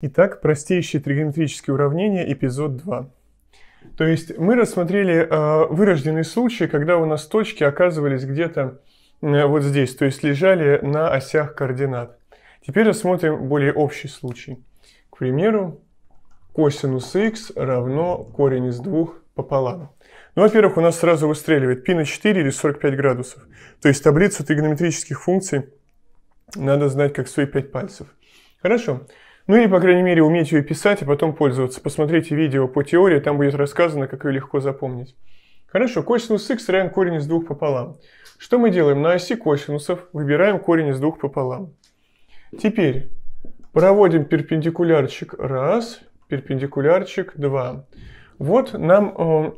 Итак, простейшие тригонометрические уравнения, эпизод 2. То есть мы рассмотрели э, вырожденный случай, когда у нас точки оказывались где-то э, вот здесь, то есть лежали на осях координат. Теперь рассмотрим более общий случай. К примеру, косинус x равно корень из двух пополам. Ну, во-первых, у нас сразу выстреливает π на 4 или 45 градусов. То есть таблицу тригонометрических функций надо знать как свои 5 пальцев. Хорошо. Хорошо. Ну или, по крайней мере, уметь ее писать, а потом пользоваться. Посмотрите видео по теории, там будет рассказано, как ее легко запомнить. Хорошо, косинус x равен корень из двух пополам. Что мы делаем? На оси косинусов выбираем корень из двух пополам. Теперь проводим перпендикулярчик раз, перпендикулярчик 2. Вот нам э,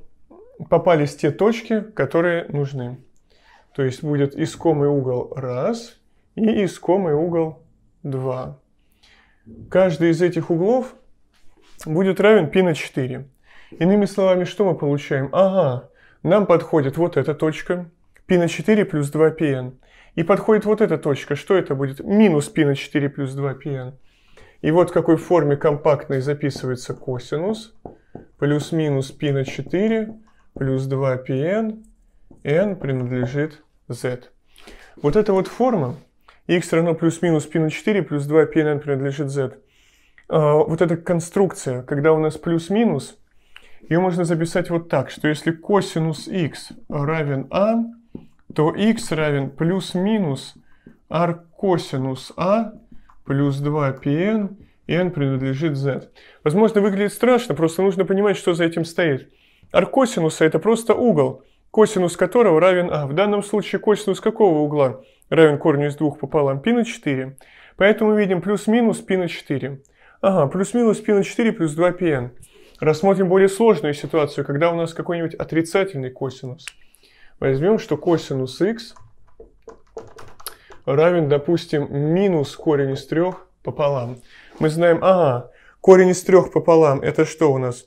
попались те точки, которые нужны. То есть будет искомый угол 1 и искомый угол 2. Каждый из этих углов будет равен π на 4. Иными словами, что мы получаем? Ага, нам подходит вот эта точка, π на 4 плюс 2πn. И подходит вот эта точка, что это будет? Минус π на 4 плюс 2πn. И вот в какой форме компактной записывается косинус. Плюс-минус π на 4 плюс 2πn, n принадлежит z. Вот эта вот форма x равно плюс-минус π на 4 плюс 2 π n принадлежит z. А, вот эта конструкция, когда у нас плюс-минус, ее можно записать вот так, что если косинус x равен а, то x равен плюс-минус r косинус а плюс 2πn, и n принадлежит z. Возможно, выглядит страшно, просто нужно понимать, что за этим стоит. Аркосинуса это просто угол косинус которого равен а. В данном случае косинус какого угла равен корню из двух пополам π на 4. Поэтому видим плюс-минус π на 4. Ага, плюс-минус π на 4 плюс 2πn. Рассмотрим более сложную ситуацию, когда у нас какой-нибудь отрицательный косинус. Возьмем, что косинус x равен, допустим, минус корень из трех пополам. Мы знаем, ага, корень из трех пополам это что у нас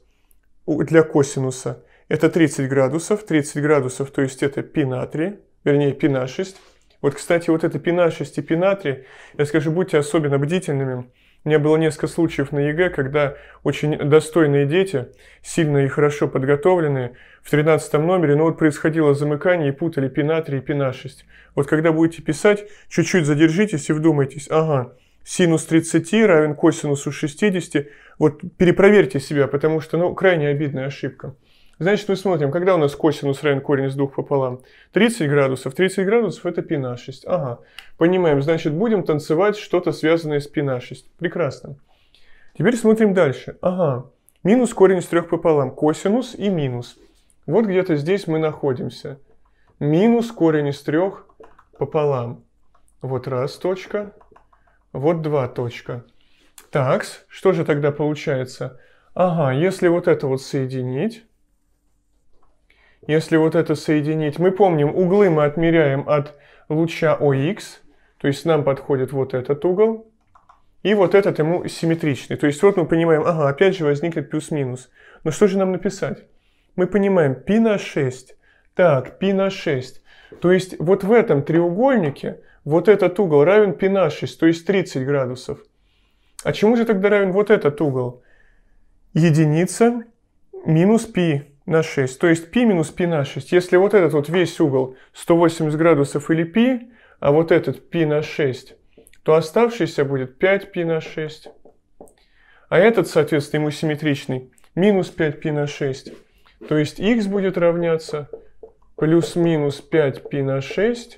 для косинуса? Это 30 градусов. 30 градусов, то есть это π на 3, вернее π на 6. Вот, кстати, вот это π на 6 и π на 3, я скажу, будьте особенно бдительными. У меня было несколько случаев на ЕГЭ, когда очень достойные дети, сильно и хорошо подготовленные, в 13 номере, но ну вот происходило замыкание и путали π на 3 и π на 6. Вот когда будете писать, чуть-чуть задержитесь и вдумайтесь, ага, синус 30 равен косинусу 60, вот перепроверьте себя, потому что, ну, крайне обидная ошибка. Значит, мы смотрим, когда у нас косинус равен корень из двух пополам? 30 градусов. 30 градусов это пи на 6. Ага. Понимаем, значит, будем танцевать что-то связанное с пи на 6. Прекрасно. Теперь смотрим дальше. Ага. Минус корень из трех пополам. Косинус и минус. Вот где-то здесь мы находимся. Минус корень из трех пополам. Вот раз точка. Вот два точка. Так, Что же тогда получается? Ага, если вот это вот соединить если вот это соединить, мы помним, углы мы отмеряем от луча OX, то есть нам подходит вот этот угол, и вот этот ему симметричный. То есть вот мы понимаем, ага, опять же возникнет плюс-минус. Но что же нам написать? Мы понимаем, π на 6, так, π на 6. То есть вот в этом треугольнике вот этот угол равен π на 6, то есть 30 градусов. А чему же тогда равен вот этот угол? Единица минус π на 6. То есть π минус π на 6. Если вот этот вот весь угол 180 градусов или π, а вот этот π на 6, то оставшийся будет 5π на 6. А этот, соответственно, ему симметричный, минус 5π на 6. То есть x будет равняться плюс-минус 5π на 6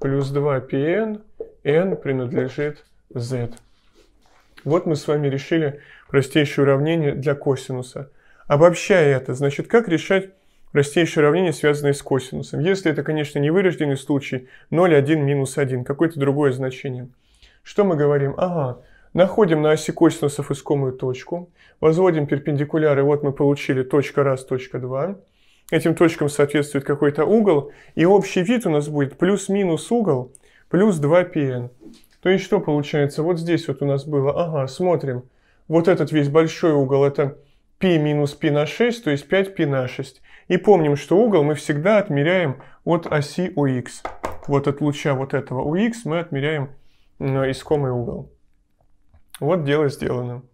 плюс 2πn, n принадлежит z. Вот мы с вами решили простейшее уравнение для косинуса – Обобщая это, значит, как решать простейшие уравнения, связанные с косинусом? Если это, конечно, не вырожденный случай, 0, 1, минус 1, какое-то другое значение. Что мы говорим? Ага, находим на оси косинусов искомую точку, возводим перпендикуляры, вот мы получили точка 1, точка 2. Этим точкам соответствует какой-то угол, и общий вид у нас будет плюс-минус угол, плюс 2πn. То есть что получается? Вот здесь вот у нас было, ага, смотрим, вот этот весь большой угол, это π минус π на 6, то есть 5π на 6. И помним, что угол мы всегда отмеряем от оси ОХ. Вот от луча вот этого ОХ мы отмеряем э, искомый угол. Вот дело сделано.